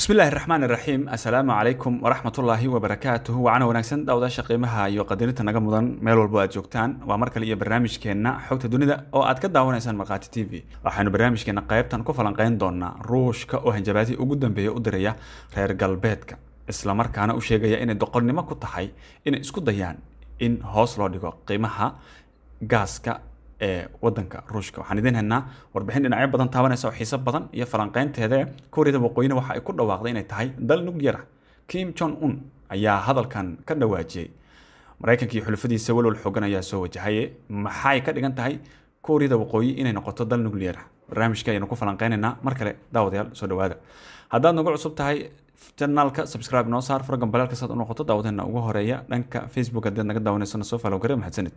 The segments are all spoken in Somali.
bismi illahi raxmaan iraxiim assalaamu calaykum waraxmatullaahi wabarakaatuh wabarakaatuhu wacana wanaagsan daawadaasha qiimaha iyo qadirinta naga mudan meel walbo aad joogtaan waa mar kale iyo barnaamijkeenna xogta dunida oo aad ka daawanaysaan markhaati t v waxaynu barnaamijkeenna qaybtan ku falanqayn doonnaa ruushka oo hanjabaadihi ugu dambeeya u diraya reer galbeedka isla markaana u sheegaya inay doqonnimo ku tahay inay isku dayaan in hoos loo dhigo qiimaha gaaska ee wadanka ruushka waxaan idiin helnaa warbixin dhinacyo badan taabanaysa oo xiiso badan iyo falanqeynteeda kuuriyada waqooyina waxa ay ku dhawaaqday inay tahay dal nugyar ah. kim jong un ayaa hadalkan ka dhawaajiyey maraykanka iyo xulufadiisa walwal xoogan ayaa soo wajahaye maxay ka dhigan tahay kuuriyada waqooyi inay noqoto dal nuclear ah? barnaamijka ayaynu ku falanqeynaynaa mar kale daawadayaal soo dhawaada haddaad nagu cusub tahay janaalka subscribe noo saar faragan balaalka saad u noqoto ugu horeeya dhanka facebook haddaad naga daawanayso soo falow mahadsanid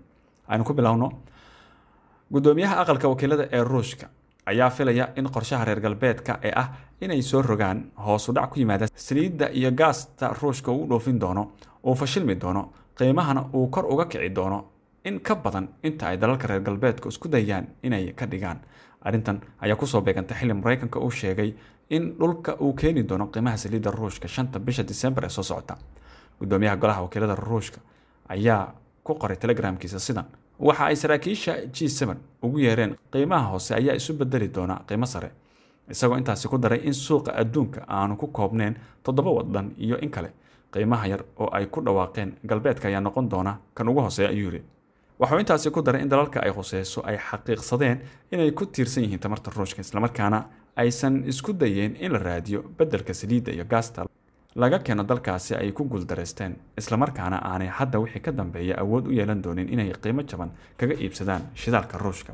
aynu ku bilowno gudoomiyaha aqalka wakiilada ee ruushka ayaa filaya in qorshaha reer galbeedka ee ah inay soo rogaan hoosu dhac ku yimaada saliidda iyo gaasta ruushka uu dhoofin doono uu fashilmi doono qiimahana uu kor uga kici doono in ka badan inta ay dalalka reer galbeedka isku dayaan inay ka dhigaan arrintan ayaa kusoo beegantay xilli maraykanka uu sheegay in dhulka uu keeni doono qiimaha saliidda ruushka shanta bisha disembar ee soo socota gudoomiyaha golaha wakiilada ruushka ayaa ku qoray telegramkiisa sidan waxa ay saraakiisha g n ugu yeereen qiimaha hoose ayaa isu bedeli doona qiimo sare isagoo intaasi ku daray in suuqa adduunka aanu ku koobnayn toddoba wadan iyo in kale qiimaha yar oo ay ku dhawaaqeen galbeedka ayaa noqon doona kan ugu hoseeya ayuu yidhi wuxuu intaasi ku daray in dalalka ay hoseyso ay xaqiiqsadeen inay ku tiirsan yihiin tamarta ruushka islamarkaana aysan isku dayeen in la raadiyo beddelka saliidda iyo gaasta laga keeno dalkaasi ay ku guuldareysteen islamarkaana aanay hadda wixii ka dambeeya awood u yeelan doonin inay qiimo jaban kaga iibsadaan shidaalka ruushka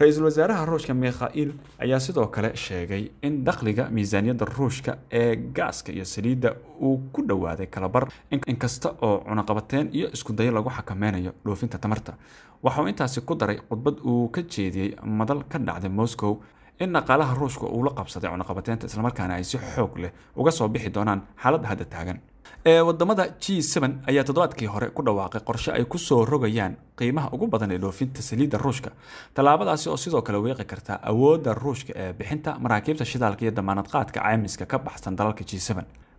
ra-iisul wasaaraha ruushka mikhail ayaa sidoo kale sheegay in dakhliga miisaaniyadda ruushka ee gaaska iyo saliidda uu ku dhowaaday kalabar inkasta oo cunaqabateen iyo iskudayo lagu xakameynayo dhoofinta tamarta waxauu intaasi ku daray khudbad uu ka jeediyey madal ka dhacday moscow in dhaqaalaha ruushka uu la qabsaday cunaqabateynta islamarkaana ay si xoog leh uga soo bixi doonaan xaaladda hadda taagan wadamada g n ayaa toddobaadkii hore ku dhawaaqay qorshe ay kusoo rogayaan qiimaha ugu badan ee dhoofinta saliidda ruushka tallaabadaasi oo sidoo kale weeqi kartaa awoodda ruushka ee bixinta maraakiibta shidaalka iyo damaanadqaadka qaadka caymiska ka baxsan dalalka g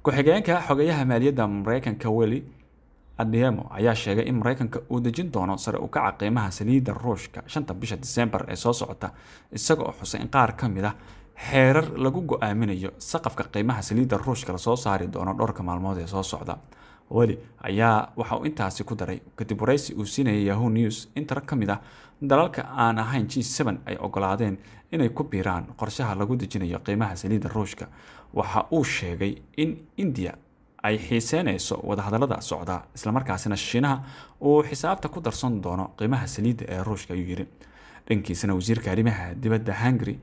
ku xigeenka xogayaha maaliyadda mareykanka weli adiemo ayaa sheegay in maraykanka uu dejin doono sare u kaca qiimaha saliidda ruushka shanta bisha disembar ee soo socota isaga xusay in qaar ka mid ah xeerar lagu go'aaminayo saqafka qiimaha saliidda ruushka lasoo saari doono dhowrka maalmood ee soo socda weli ayaa waxa uu intaasi ku daray kadib waraysi uu siinayay yahu news in taro ka mid ah dalalka aan ahayn g n ay ogolaadeen inay ku biiraan qorshaha lagu dejinayo qiimaha saliidda ruushka waxa uu sheegay in indiya ay xiiseynayso wadahadallada socda islamarkaasina shiinaha uu xisaabta ku darsan doono qiimaha saliidda ee ruushka ayuu yidhi dhankiisana wasiirka arrimaha dibadda hungary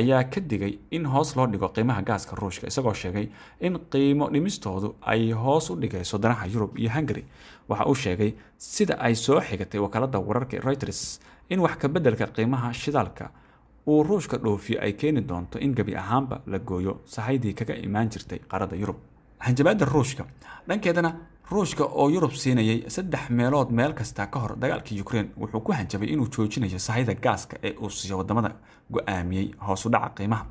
ayaa ka digay in hoos loo dhigo qiimaha gaaska ruushka isagoo sheegay in qiimo dhimistoodu ay hoos u dhigayso danaha yurub iyo hungary waxa uu sheegay sida ay soo xigatay wakaaladda wararka reuters in wax ka beddelka qiimaha shidaalka uu ruushka dhoofiyo ay keeni doonto in gebi ahaanba la gooyo sahaydii kaga imaan jirtay qaaradda yurub hanjabaada ruushka dhankeedana ruushka oo yurub siinayay saddex meelood meel kasta ka hor dagaalkii ukrein wuxuu ku hanjabay inuu joojinayo sahayda gaaska ee uu siiyo waddamada go-aamiyey hoosudhaca qiimaha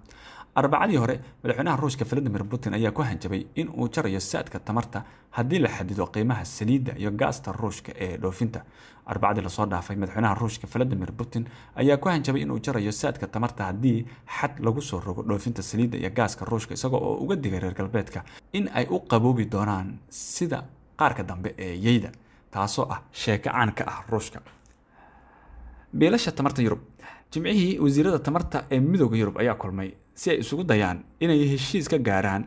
arbacadii hore madaxweynaha ruushka valadimir putin ayaa ku hanjabay in uu jarayo saadka tamarta haddii la xadido qiimaha saliidda iyo gaasta ruushka ee dhoofinta arbacadii lasoo dhaafay madaxweynaha ruushka valadimir putin ayaa ku hanjabay inuu jarayo saadka tamarta haddii xad lagu soo rogo dhoofinta saliidda iyo gaaska ruushka isagoo oo uga digay reer galbeedka in ay u qaboobi doonaan sida qaarka dambe ee yeyda taasoo ah sheeko caan ka ah ruushka biilasha tamarta yurub jimcihii wasiirada tamarta ee midooda yurub ayaa kulmay si ay isugu dayaan inay heshiis ka gaaraan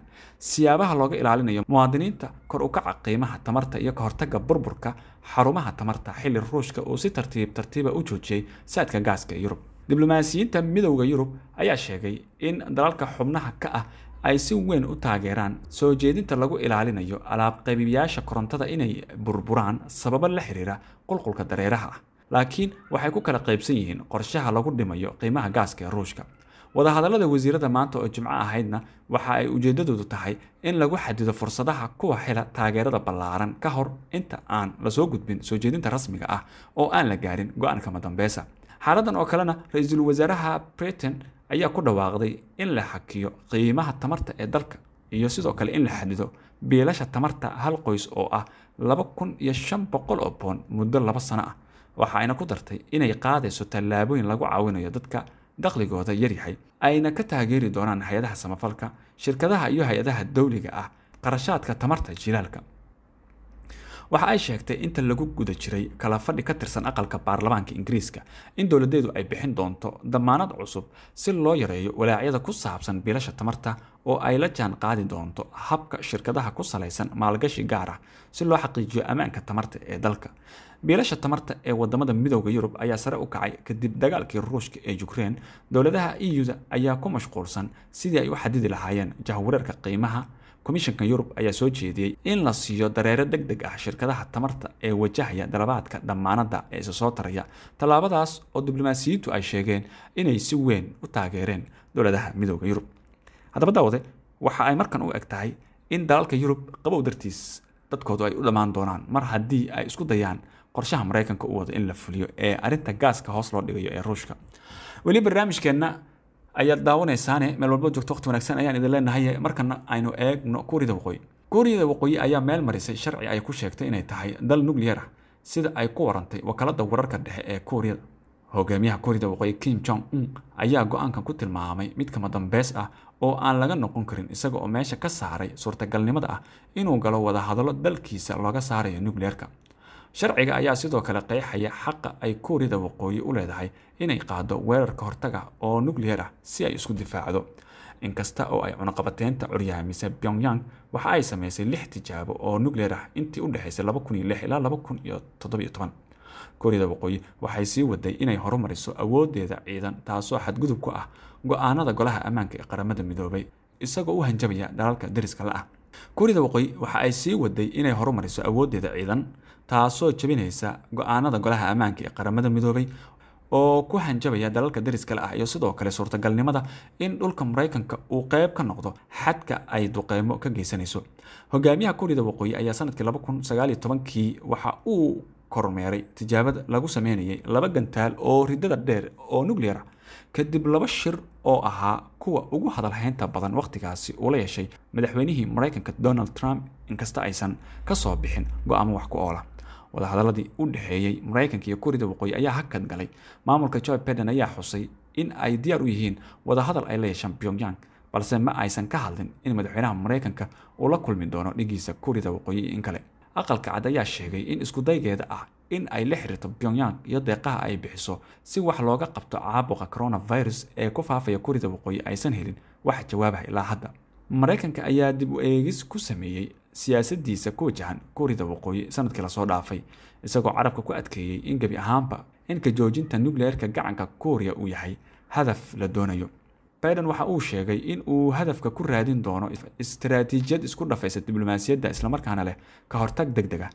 siyaabaha looga ilaalinayo muwaadiniinta kor ukaca qiimaha tamarta iyo ka hortagga burburka xarumaha tamarta xilli ruushka uu si tartiib tartiiba ah u joojiyey saadka gaaska ee yurub diblomaasiyiinta midowda yurub ayaa sheegay in dalalka xubnaha ka ah ay si weyn u taageeraan soo jeedinta lagu ilaalinayo alaabqaybiyaasha korontada inay burburaan sababo la xiriira qulqulka dareeraha ah laakiin waxay ku kala qaybsan yihiin qorshaha lagu dhimayo qiimaha gaaska ee ruushka wadahadallada wasiirada maanta oo jimco ahaydna waxa ay ujeedadoodu tahay in lagu xadido fursadaha kuwa xila taageerada ballaaran ka hor inta aan lasoo gudbin soo jeedinta rasmiga ah oo aan la gaarin go-aan kama xaaladan oo kalena ra-iisul wasaaraha britain ayaa ku dhawaaqday in la xakiyo qiimaha tamarta ee dalka iyo sidoo kale in la xadido biilasha tamarta hal qoys oo ah laba kun iyo shan boqol oo boon muddo laba sano ah waxa ayna ku dartay inay qaadayso tallaabooyin lagu caawinayo dadka dakhligooda yaryahay ayna ka taageeri doonaan hay-adaha samafalka shirkadaha iyo hay-adaha dowliga ah qarashaadka tamarta jilaalka waxa ay sheegtay inta lagu guda jiray kala fadhi ka tirsan aqalka baarlamaanka ingiriiska in dowladeedu ay bixin doonto damaanad cusub si loo yareeyo walaacyada ku saabsan biilasha tamarta oo ay la jaan qaadi doonto habka shirkadaha ku salaysan maalgashi gaar ah si loo xaqiijiyo ammaanka tamarta ee dalka biilasha tamarta ee wadamada midooda yurub ayaa sare u kacay kadib dagaalkii ruushka ee ukrein dowladaha eu-da ayaa ku mashquulsan sidii ay u xadidi lahaayeen jahwareerka qiimaha komishanka yurub ayaa soo jeediyey in la siiyo dareero deg deg ah shirkadaha tamarta ee wajahaya dalabaadka dhammaanada ee isa soo taraya tallaabadaas oo diblomaasiyiintu ay sheegeen inay si weyn u taageereen dowladaha midooda yurub haddaba dawade waxa ay markan u eg tahay in dalalka yurub qabow dartiis dadkoodu ay u dhammaan doonaan mar haddii ay isku dayaan qorshaha maraykanka u wado in la fuliyo ee arrinta gaaska hoos loo dhigayo ee ruushka weli barnaamijkeenna ayaad daawanaysaane meel walbo joogto waqti wanaagsan ayaan idin leenahay markana aynu eegno kuuriyada waqooyi kuuriyada waqooyi ayaa meel marisay sharci ay ku sheegtay inay tahay dal nucleer ah sida ay ku warantay wakaaladda wararka dhexe ee kuuriyada hogaamiyaha kuuriyada waqooyi kim jong un ayaa go-aankan ku tilmaamay mid kama dambeys ah oo aan laga noqon karin isaga oo meesha ka saaray suurtagalnimada ah inuu galo wadahadallo dalkiisa looga saarayo nucleerka sharciga ayaa sidoo kale qeexaya xaqa ay kuuriyada waqooyi u leedahay inay qaado weerar ka hortaga oo nucleer ah si ay isku difaacdo inkasta oo ay cunaqabateynta curyahamise pyongyang waxa ay sameysay lix tijaabo oo nucleer ah intii u dhexaysay ilaa kuuriyada waqooyi waxay sii waday inay horumariso awoodeeda ciidan taasoo xadgudub ku ah go-aanada golaha ammaanka ee qaramada midoobay isagoo u hanjabaya dhalalka dariska la ah kuuriyada waqooyi waxa ay sii waday inay horumariso awooddeeda ciidan taasoo jebinaysa go-aanada golaha ammaanka ee qaramada midoobay oo ku hanjabaya dalalka dariskale ah iyo sidoo kale suurtagalnimada in dhulka maraykanka uu qayb ka noqdo xadka ay duqeymo ka geysanayso hogaamiyaha kuuriyada waqooyi ayaa sanadkii kii waxa uu kormeeray tijaabad lagu sameynayay laba gantaal oo ridada dheer oo nuclear ah, kadib laba shir oo ahaa kuwa ugu hadalhaynta badan wakhtigaasi uula yeeshay madaxweynihii maraykanka donald trump inkasta aysan ka soo bixin go-aamo wax ku oola wadahadaladii u dhexeeyey maraykanka iyo koorida waqooyi ayaa hakad galay maamulka joe biden ayaa xusay in ay diyaar u yihiin wadahadal ay la yeeshaan pyongyang balse ma aysan ka hadlin in madaxweynaha maraykanka uu la kulmi doono dhigiisa koorida waqooyi in kale aqalka cad ayaa sheegay in iskudaygeeda ah in ay la xiriirto pyongyang iyo deeqaha ay bixiso si wax looga qabto caabuqa coronavirus ee ku faafaya koorida waqooyi aysan helin wax jawaabaha ilaa hadda maraykanka ayaa dib u eegis ku sameeyey siyaasadiisa ku wajahan kuurida waqooyi sanadkii lasoo dhaafay isagoo carabka ku adkeeyey in gebi ahaanba in ka joojinta nukleerka gacanka kuuriya uu yahay hadaf la doonayo biden waxa uu sheegay in uu hadafka ku raadin doono istaraatiijiyad isku dhafaysa diblomaasiyadda islamarkaana leh ka hortag deg deg ah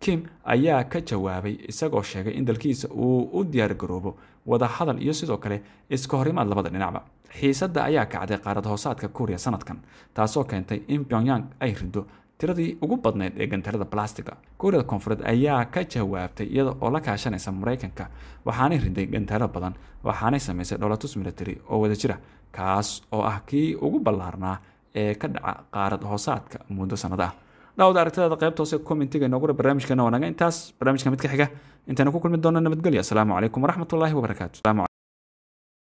kim ayaa ka jawaabay isagoo sheegay in dalkiisa uu u diyaargaroobo wadahadal iyo sidoo kale iska horimaad labada dhinacba xiisadda ayaa kacday qaarad hoosaadka kuuriya sanadkan taasoo keentay in pyongyang ay riddo tiradii ugu badnayd ee gantarada balastiga kooriada koonfureed ayaa ka jawaabtay iyada oo la kaashanaysa maraykanka waxaanay riday gantaro badan waxaanay samaysay dholatus milatari oo wadajira kaas oo ah kii ugu ballaarnaa ee ka dhaca qaarad hoosaadka muddo sannad ah dhaawad aragtidaada qaybta hoose commentiga inoogu barnaamijkeena wanaga intaas barnaamijka mid ka xiga intaynu ku kulmi doono nabadgelyo asalaamu calaykum waraxmatullaahi wabarakaatu